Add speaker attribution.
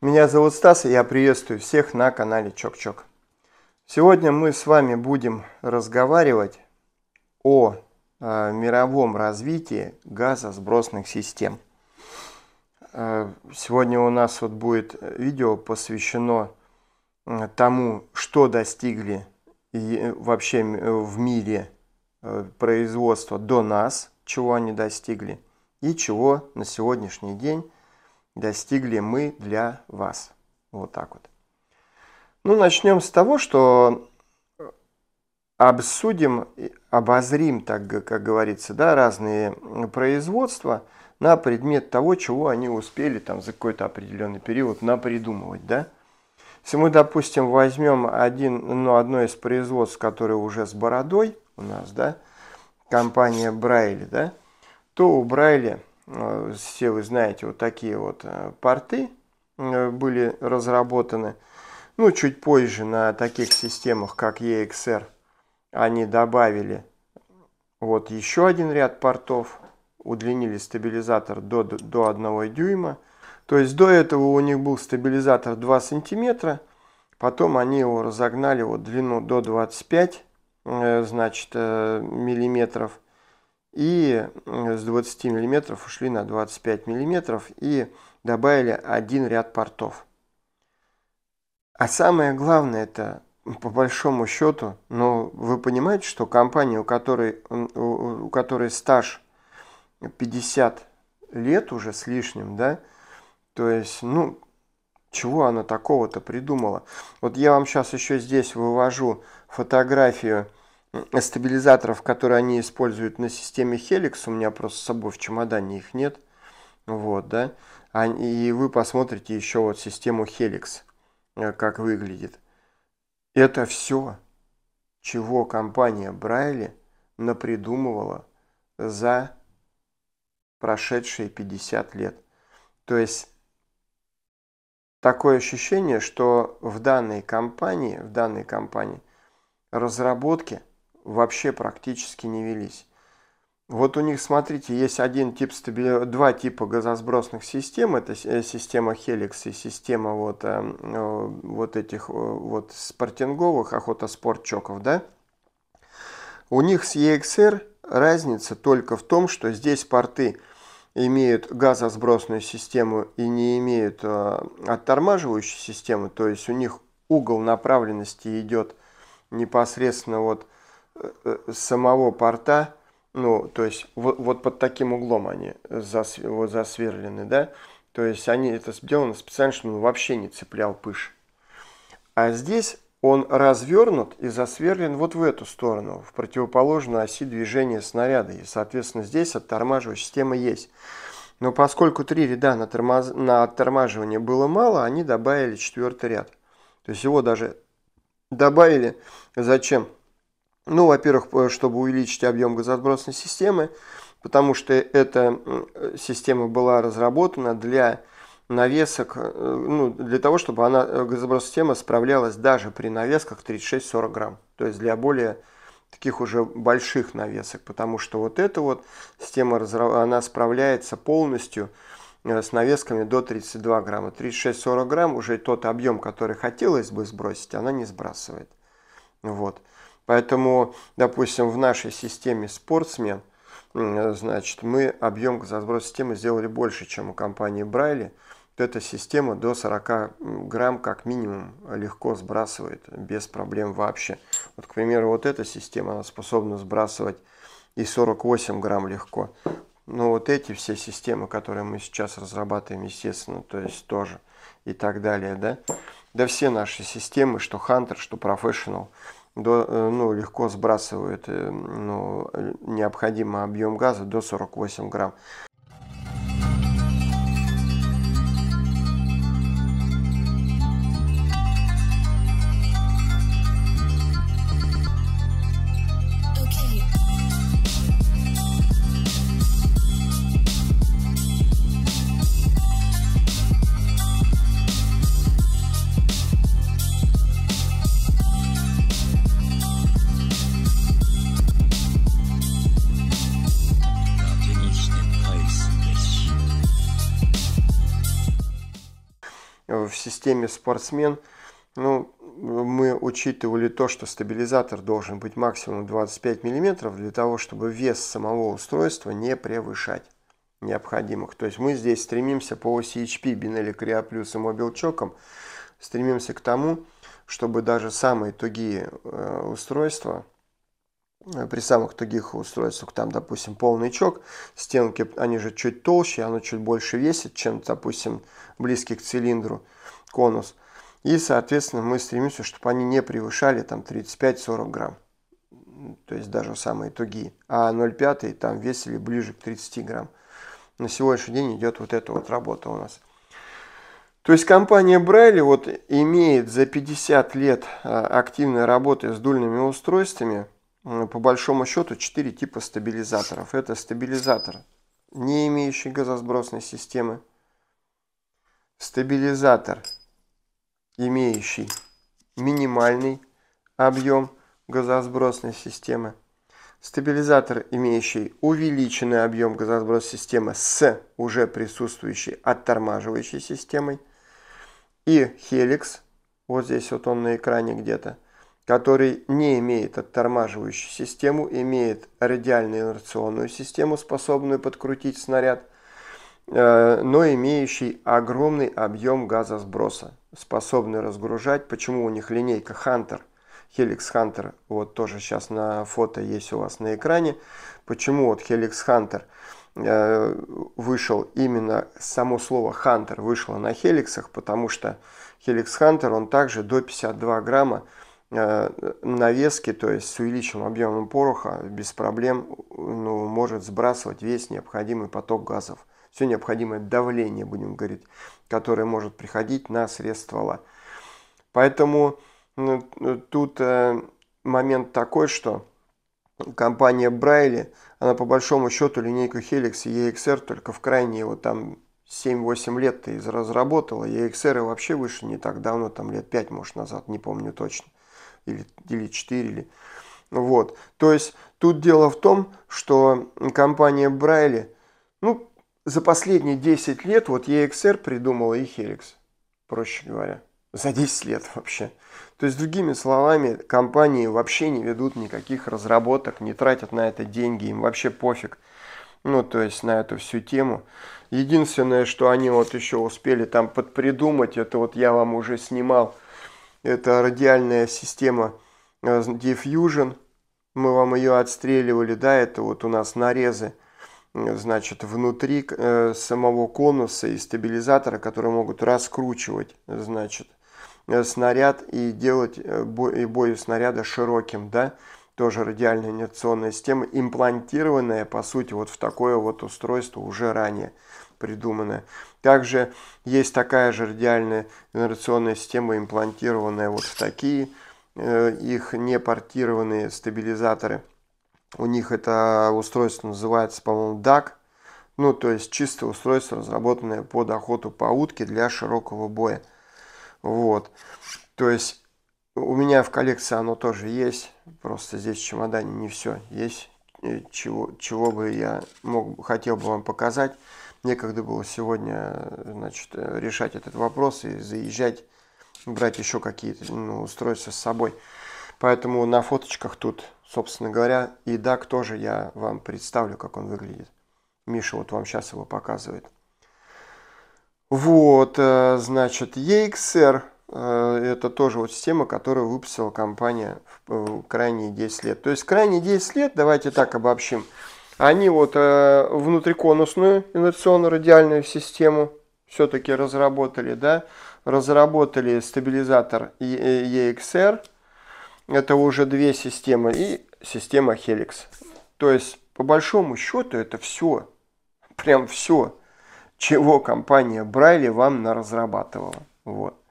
Speaker 1: Меня зовут Стас, и я приветствую всех на канале Чок-Чок. Сегодня мы с вами будем разговаривать о э, мировом развитии газосбросных систем. Э, сегодня у нас вот будет видео посвящено э, тому, что достигли и э, вообще э, в мире производства до нас, чего они достигли и чего на сегодняшний день достигли мы для вас. Вот так вот. Ну, начнем с того, что обсудим, обозрим, так как говорится, да, разные производства на предмет того, чего они успели там за какой-то определенный период напридумывать, да. Если мы, допустим, возьмем один, ну, одно из производств, которое уже с бородой у нас, да, компания Брайли, да, то у Брайли – Э, все вы знаете, вот такие вот э, порты э, были разработаны. Ну, чуть позже на таких системах, как EXR, они добавили вот еще один ряд портов, удлинили стабилизатор до, до 1 дюйма. То есть до этого у них был стабилизатор 2 сантиметра, потом они его разогнали вот длину до 25 значит, миллиметров – и с 20 мм ушли на 25 мм и добавили один ряд портов. А самое главное это по большому счету, но ну, вы понимаете, что компания, у которой, у которой стаж 50 лет уже с лишним, да, то есть, ну, чего она такого-то придумала? Вот я вам сейчас еще здесь вывожу фотографию Э, стабилизаторов, которые они используют на системе Helix, у меня просто с собой в чемодане их нет, вот, да, а, и вы посмотрите еще вот систему Helix, э, как выглядит. Это все, чего компания Брайли напридумывала за прошедшие 50 лет. То есть такое ощущение, что в данной компании, в данной компании разработки – вообще практически не велись. Вот у них, смотрите, есть один тип стабили... два типа газосбросных систем. Это э, система Helix и система вот, э, э, вот этих вот спортинговых охотоспортчоков, да? У них с EXR разница только в том, что здесь порты имеют газосбросную систему и не имеют оттормаживающую систему. То есть у них угол направленности идет непосредственно вот Э, э, самого порта, ну, то есть вот, вот под таким углом они засв... вот засверлены, да, то есть они это сделано специально, чтобы он вообще не цеплял пыш. А здесь он развернут и засверлен вот в эту сторону, в противоположную оси движения снаряда. И, соответственно, здесь оттормаживающая система есть. Но поскольку три ряда на, тормоз... на оттормаживание было мало, они добавили четвертый ряд. То есть его даже добавили зачем? Ну, во-первых, э, чтобы увеличить объем газоотбросной системы, потому что эта система была разработана для навесок, э, ну, для того, чтобы она, э, газобросная система справлялась даже при навесках 36-40 грамм, то есть для более таких уже больших навесок, потому что вот эта вот система, она справляется полностью с навесками до 32 грамма. 36-40 грамм уже тот объем, который хотелось бы сбросить, она не сбрасывает. Вот. Поэтому, допустим, в нашей системе спортсмен, значит, мы объем газосброс системы сделали больше, чем у компании Брайли. Эта система до 40 грамм как минимум легко сбрасывает, без проблем вообще. Вот, к примеру, вот эта система, она способна сбрасывать и 48 грамм легко. Но вот эти все системы, которые мы сейчас разрабатываем, естественно, то есть тоже и так далее, да, да все наши системы, что Hunter, что Professional – до, э, ну, легко сбрасывают э, ну, э, необходимый объем газа до 48 грамм. в системе спортсмен, ну, мы учитывали то, что стабилизатор должен быть максимум 25 мм для того, чтобы вес самого устройства не превышать необходимых. То есть мы здесь стремимся по оси HP, Binelli Creo Plus и Mobile Choke, стремимся к тому, чтобы даже самые тугие э, устройства, э, при самых тугих устройствах, там, допустим, полный чок, стенки, они же чуть толще, оно чуть больше весит, чем, допустим, близкий к цилиндру, конус. И, соответственно, мы стремимся, чтобы они не превышали там 35-40 грамм. То есть даже самые тугие. А 0,5 там весили ближе к 30 грамм. На сегодняшний день идет вот эта вот работа у нас. То есть компания Брайли вот имеет за 50 лет а, активной работы с дульными устройствами по большому счету 4 типа стабилизаторов. Это стабилизатор, не имеющий газосбросной системы, стабилизатор – имеющий минимальный объем газосбросной системы, стабилизатор, имеющий увеличенный объем газосброс системы с уже присутствующей оттормаживающей системой, и хеликс, вот здесь вот он на экране где-то, который не имеет оттормаживающую систему, имеет радиально-инерционную систему, способную подкрутить снаряд, Э, но имеющий огромный объем газосброса, способный разгружать. Почему у них линейка Hunter, Helix Hunter, вот тоже сейчас на фото есть у вас на экране. Почему вот Helix Hunter э, вышел именно само слово Hunter вышло на Хеликсах, потому что Helix Hunter, он также до 52 грамма э, навески, то есть с увеличенным объемом пороха, без проблем ну, может сбрасывать весь необходимый поток газов все необходимое давление, будем говорить, которое может приходить на срез ствола. Поэтому ну, э, тут э, момент такой, что компания Брайли, она по большому счету линейку Helix и EXR только в крайние вот там 7-8 лет ты разработала. EXR вообще выше не так давно, там лет 5, может, назад, не помню точно. Или, или 4, или... Вот. То есть тут дело в том, что компания Брайли, за последние 10 лет вот EXR придумала и Helix, проще говоря. За 10 лет вообще. То есть, другими словами, компании вообще не ведут никаких разработок, не тратят на это деньги, им вообще пофиг. Ну, то есть, на эту всю тему. Единственное, что они вот еще успели там подпридумать, это вот я вам уже снимал, это радиальная система э, Diffusion. Мы вам ее отстреливали, да, это вот у нас нарезы. Э, значит, внутри э, самого конуса и стабилизатора, которые могут раскручивать, значит, э, снаряд и делать бой, и бой снаряда широким, да, тоже радиальная инерционная система, имплантированная, по сути, вот в такое вот устройство уже ранее придуманное. Также есть такая же радиальная инерционная система, имплантированная вот в такие, их не портированные стабилизаторы – у них это устройство называется, по-моему, DAC. А ну, то есть чистое устройство, разработанное под охоту по утке для широкого боя. Вот. То есть у меня в коллекции оно тоже есть. Просто здесь в чемодане не все есть, чего, чего бы я мог, хотел бы вам показать. Некогда было сегодня значит, решать этот вопрос и заезжать, брать еще какие-то ну, устройства с собой. Поэтому на фоточках тут, собственно говоря, и дак тоже я вам представлю, как он выглядит. Миша вот вам сейчас его показывает. Вот, э, значит, EXR э, – это тоже вот система, которую выпустила компания в э, крайние 10 лет. То есть крайние 10 лет, давайте так обобщим, они вот внутриконусную инерционно-радиальную систему все-таки разработали, да, разработали стабилизатор EXR – это уже две системы и система Helix. То есть, по большому счету, это все, прям все, чего компания Брайли вам наразрабатывала. Вот.